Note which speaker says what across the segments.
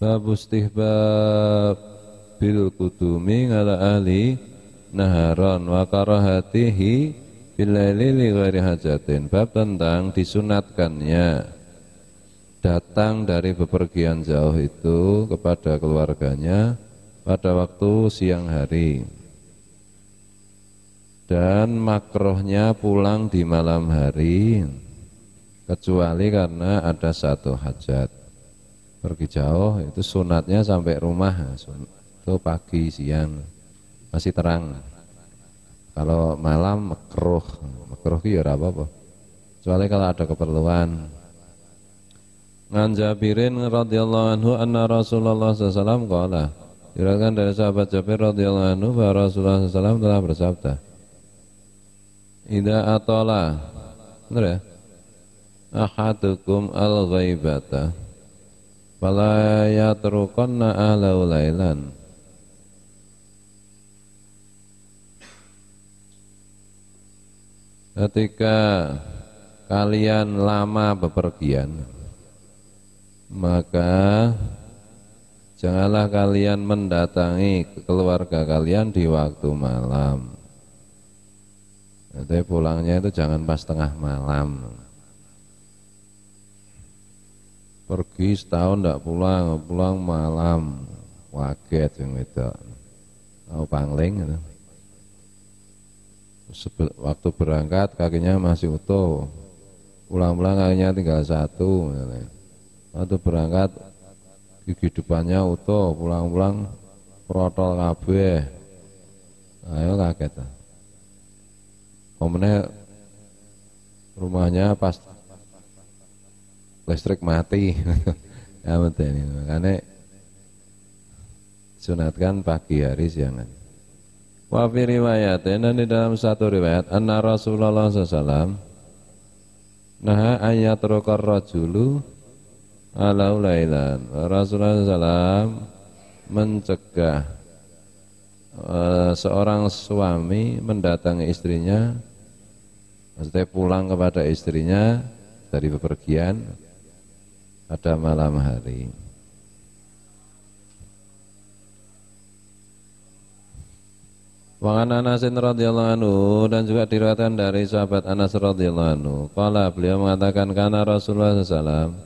Speaker 1: bab istihbab bil kudumi ala ali naharon wa karahatihi bilaili li ghairi hajatin bab tentang disunatkannya datang dari bepergian jauh itu kepada keluarganya pada waktu siang hari dan makrohnya pulang di malam hari kecuali karena ada satu hajat pergi jauh itu sunatnya sampai rumah itu pagi siang masih terang kalau malam makruh itu ya apa-apa kecuali kalau ada keperluan An radhiyallahu anhu anna Rasulullah SAW qala Diriwayatkan dari sahabat Jabir radhiyallahu anhu bahwa Rasulullah SAW telah bersabda Ida atola Benar ya? Ahadukum al-ghaibata Fala yatrukonna ahlau lailan Ketika kalian lama bepergian Maka Janganlah kalian mendatangi keluarga kalian di waktu malam Nanti pulangnya itu jangan pas tengah malam pergi setahun tidak pulang pulang malam waget yang itu mau pangling gitu. waktu berangkat kakinya masih utuh pulang-pulang kakinya tinggal satu gitu. waktu berangkat gigi depannya utuh pulang-pulang protol kabeh ayo kaget komennya ah. rumahnya pas listrik mati ya betul ini makanya sunatkan pagi hari jangan wa fi riwayat di dalam satu riwayat anna Rasulullah SAW nah ayat rokar rajulu ala Rasulullah SAW mencegah e, seorang suami mendatangi istrinya maksudnya pulang kepada istrinya dari bepergian pada malam hari. Wangan an Anas radhiyallahu anhu dan juga diriwayatkan dari sahabat Anas radhiyallahu anhu. Kala beliau mengatakan karena Rasulullah SAW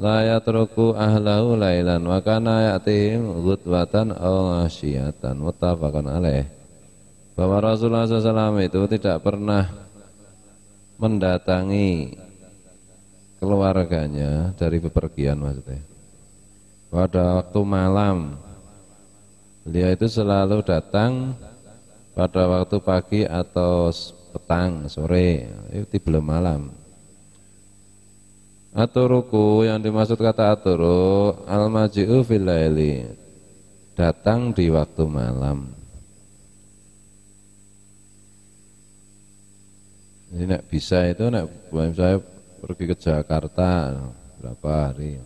Speaker 1: la yatruku ahlahu lailan wa kana ya'tihim ghudwatan aw asyiyatan muttafaqun alaih. Bahwa Rasulullah SAW itu tidak pernah mendatangi keluarganya dari bepergian maksudnya. Pada waktu malam dia itu selalu datang pada waktu pagi atau petang sore itu belum malam Aturuku yang dimaksud kata aturu al-maji'u filaili datang di waktu malam. Ini bisa itu nak saya pergi ke Jakarta berapa hari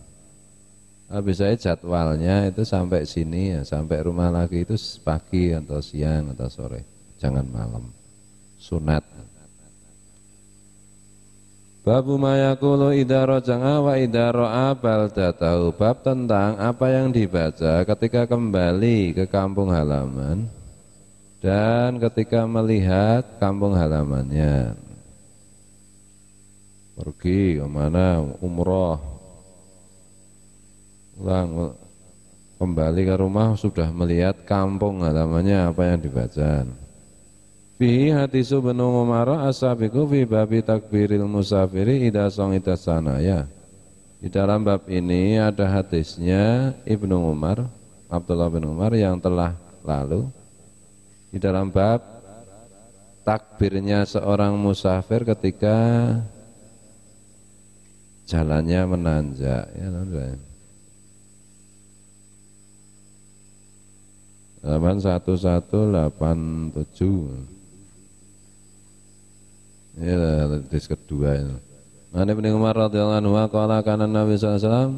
Speaker 1: nah, biasanya jadwalnya itu sampai sini ya sampai rumah lagi itu pagi atau siang atau sore jangan malam sunat Babu mayakulu idaro jangawa idaro abal datau Bab tentang apa yang dibaca ketika kembali ke kampung halaman Dan ketika melihat kampung halamannya pergi kemana umroh pulang kembali ke rumah sudah melihat kampung namanya apa yang dibaca Fi hati benu Umar asabiku fi babi takbiril musafiri ida song ida sana ya. Di dalam bab ini ada hadisnya Ibnu Umar, Abdullah bin Umar yang telah lalu di dalam bab takbirnya seorang musafir ketika jalannya menanjak ya Delapan satu satu delapan tujuh. Ini hadis kedua ini. Nabi bin Umar radhiyallahu anhu qala kana Nabi sallallahu alaihi wasallam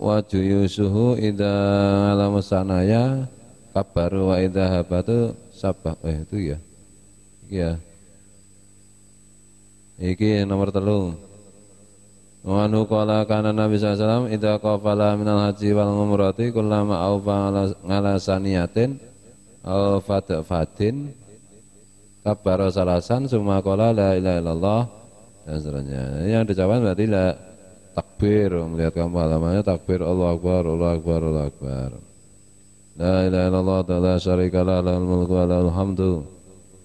Speaker 1: waju yusuhu ida alam sanaya kabaru wa ida habatu sabah eh itu ya. Iya. Iki nomor telu. Wanu kala kana Nabi sallallahu alaihi wasallam idza minal haji wal umrati kullama awfa ala saniyatin aw fatfatin kabbara salasan summa qala la ilaha illallah dan seterusnya. Yang dicapai berarti la takbir melihat kamu alamanya takbir Allah akbar Allah akbar Allah akbar. La ilaha illallah la syarika la lahul mulku wa lahul hamdu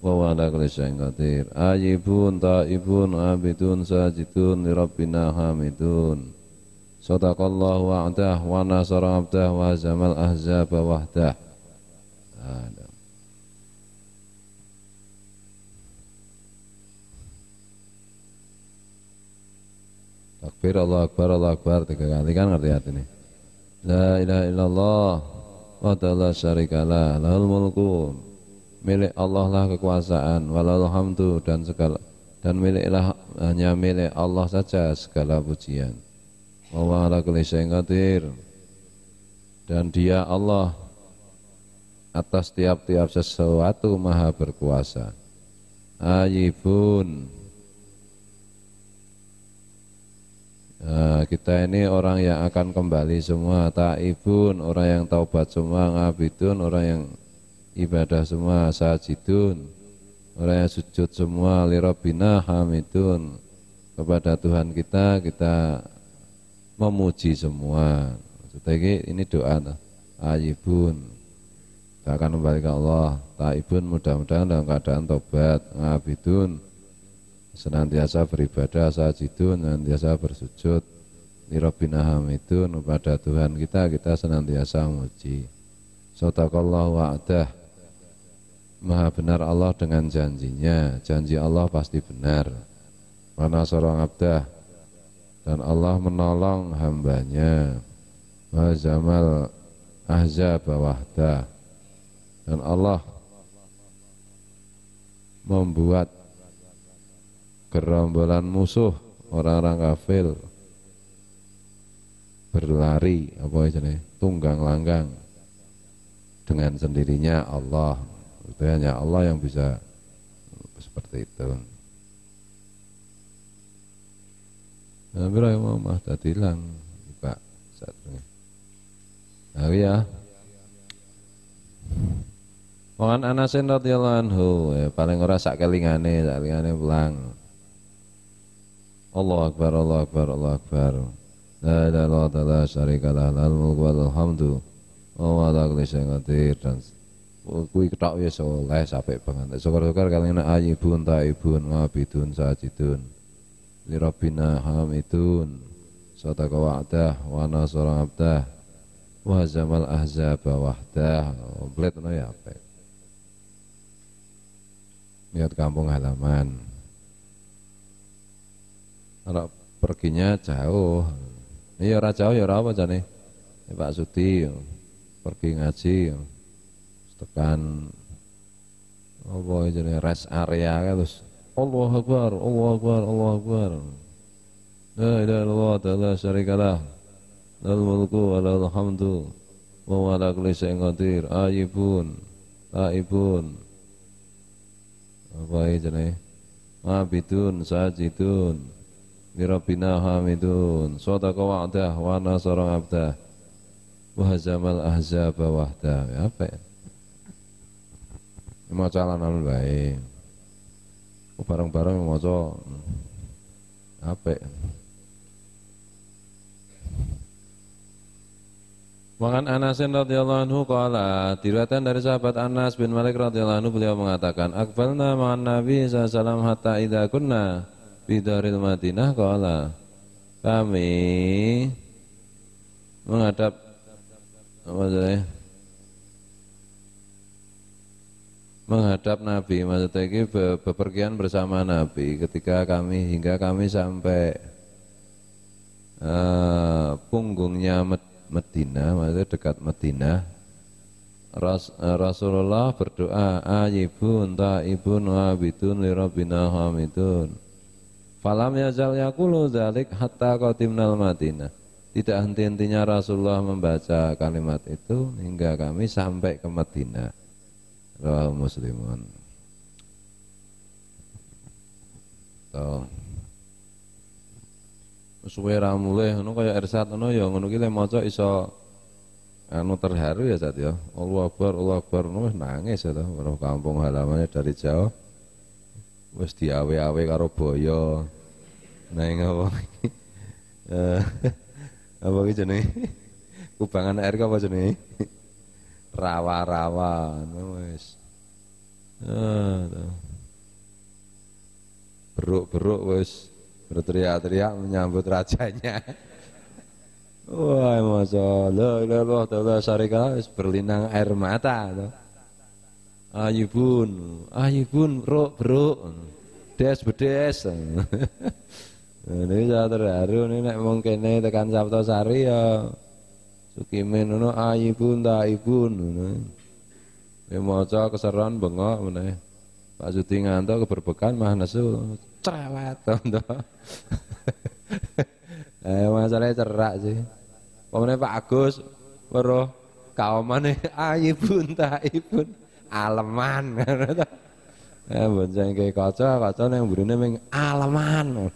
Speaker 1: wa huwa ala kulli syai'in qadir. Ayibun taibun abidun sajidun li rabbina hamidun. Sadaqallahu wa'dah wa nasara abdah wa zamal ahzab wahdah. Takbir Allah Akbar Allah Akbar tiga kali kan ngerti hati ini. La ilaha illallah wa ta'ala syarikalah lahul mulku milik Allah lah kekuasaan walalhamdu dan segala dan miliklah hanya milik Allah saja segala pujian Allah ala qadir dan dia Allah atas tiap-tiap sesuatu maha berkuasa ayibun Nah, kita ini orang yang akan kembali semua taibun orang yang taubat semua ngabidun orang yang ibadah semua sajidun orang yang sujud semua lirabina hamidun kepada Tuhan kita kita memuji semua maksudnya ini doa ayibun akan kembali ke Allah taibun mudah-mudahan dalam keadaan tobat ngabidun senantiasa beribadah sajidun senantiasa bersujud lirabina hamidun kepada Tuhan kita kita senantiasa muji Sotakallahu wa'adah Maha benar Allah dengan janjinya Janji Allah pasti benar Mana seorang abdah Dan Allah menolong hambanya Mazamal ahzab wahda Dan Allah Membuat Gerombolan musuh Orang-orang kafir Berlari Apa aja nih Tunggang langgang Dengan sendirinya Allah itu hanya Allah yang bisa seperti itu Nabi Muhammad tadi hilang Pak satunya Nah ya Wangan Anasin radhiyallahu anhu ya, paling orang sak kelingane sak kelingane pulang Allah akbar Allah akbar Allah akbar La ilaha illallah la syarika lah al mulku wal hamdu wa ala kulli syai'in qadir dan kui ketok ya soleh sampai banget syukur-syukur kalian ayibun taibun ngabidun sajidun lirabina hamidun sadaqa wa'dah wa wana abdah wa wazamal ahza wahdah komplit no ya apik lihat kampung halaman kalau perginya jauh Iya ya jauh ya apa jane ya, Pak Suti pergi ngaji tekan apa jenenge rest area kan, terus Allah Akbar, Allah Akbar, Allah Akbar. La ilaha illallah ta'ala syarikalah. Lal mulku wa lal hamdu. Wa wa la kulli syai'in qadir. Ayibun, aibun. Apa jadi nih? Abidun, sajidun. Lirabbina hamidun. Sadaqa wa'dah wa nasara abdah. Wa hazamal ahzaba wahdah. Apa ya? maca alon-alon wae. Bareng-bareng hmm, apa? apik. Wakan Anasin radhiyallahu anhu qala diriwayatkan dari sahabat Anas bin Malik radhiyallahu anhu beliau mengatakan akbalna ma'an Nabi sallallahu hatta idza kunna bidaril Madinah qala kami menghadap apa menghadap Nabi maksudnya ini be bepergian bersama Nabi ketika kami hingga kami sampai uh, punggungnya Medina maksudnya dekat Medina Ras uh, Rasulullah berdoa ayibun ta'ibun wabidun lirabbina hamidun falam yazal yakulu zalik hatta qatimnal Madinah tidak henti-hentinya Rasulullah membaca kalimat itu hingga kami sampai ke Madinah Rawal muslimun. Tau. Suwe ra mulih ngono kaya irsat ngono ya ngono ki maca iso anu terharu ya Zat ya. Allah Akbar, Allah Akbar ngono nangis ya toh weruh kampung halamannya dari jauh. Wis diawe-awe karo boyo. Nang apa iki? Eh apa iki jenenge? Kubangan air apa jenenge? rawa-rawa wis ah, beruk-beruk wis berteriak-teriak menyambut rajanya wah masa la ilaha illallah syarika wis berlinang air mata to ayubun ayubun beruk beruk des bedes ini saya terharu ini nek mungkin tekan Sabto Sari ya Sukime nono aibun taibun ngono. Kowe maca keseran bengok meneh. Pak Suti ngantuk keberbekan mah nesu cerewet to. eh masalahnya cerak sih. Pemene Pak Agus weruh kaomane eh. tak taibun aleman ngono to. Eh bonceng kaca kaca yang mburine ming aleman.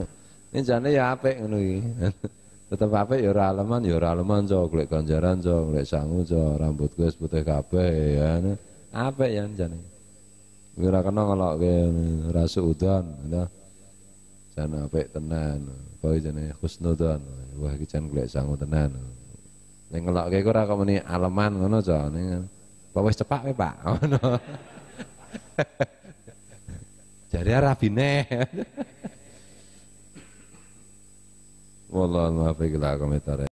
Speaker 1: Ini jane ya apik ngono iki. tetep ape ya ora aleman ya ora aleman cok golek ganjaran cok golek sangu cok rambut wis putih kabeh ya apik ya jane ora kena ngelokke ora suudan ya jan apik tenan kowe jane khusnudan wah iki jan golek sangu tenan ning ngelokke iku ora kok muni aleman ngono cok ning kok wis cepak we Pak ngono jare rabine والله قلعه لعقمة